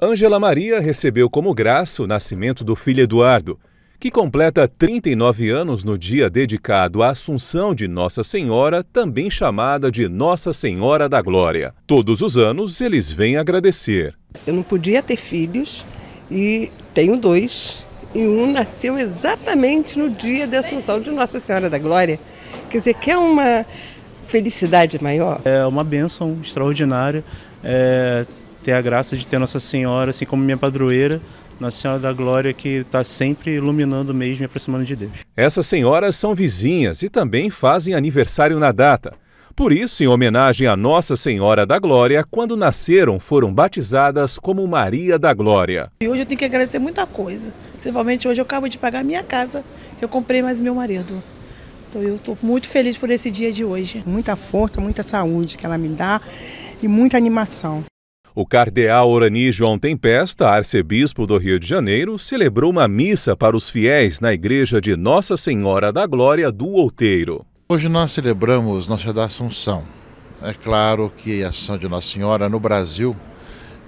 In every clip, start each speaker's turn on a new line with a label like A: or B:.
A: Ângela Maria recebeu como graça o nascimento do filho Eduardo, que completa 39 anos no dia dedicado à Assunção de Nossa Senhora, também chamada de Nossa Senhora da Glória. Todos os anos eles vêm agradecer.
B: Eu não podia ter filhos e tenho dois. E um nasceu exatamente no dia da Assunção de Nossa Senhora da Glória. Quer dizer, que é uma felicidade maior?
C: É uma bênção extraordinária. É ter a graça de ter Nossa Senhora, assim como minha padroeira, Nossa Senhora da Glória, que está sempre iluminando mesmo e
A: aproximando de Deus. Essas senhoras são vizinhas e também fazem aniversário na data. Por isso, em homenagem a Nossa Senhora da Glória, quando nasceram, foram batizadas como Maria da Glória.
B: E hoje eu tenho que agradecer muita coisa. Principalmente hoje eu acabo de pagar minha casa, que eu comprei mais meu marido. Então eu estou muito feliz por esse dia de hoje. Muita força, muita saúde que ela me dá e muita animação.
A: O cardeal Orani João Tempesta, arcebispo do Rio de Janeiro, celebrou uma missa para os fiéis na igreja de Nossa Senhora da Glória do Outeiro. Hoje nós celebramos Nossa Senhora da
D: Assunção. É claro que a Assunção de Nossa Senhora no Brasil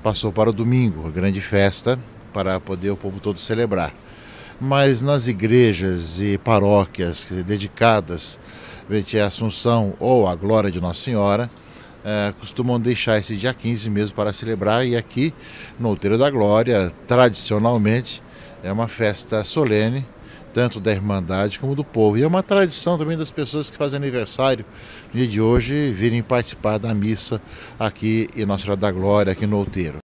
D: passou para o domingo, a grande festa, para poder o povo todo celebrar. Mas nas igrejas e paróquias dedicadas à Assunção ou à Glória de Nossa Senhora, é, costumam deixar esse dia 15 mesmo para celebrar. E aqui no Outeiro da Glória, tradicionalmente, é uma festa solene, tanto da Irmandade como do povo. E é uma tradição também das pessoas que fazem aniversário no dia de hoje virem participar da missa aqui em Nossa Senhora da Glória, aqui no Outeiro.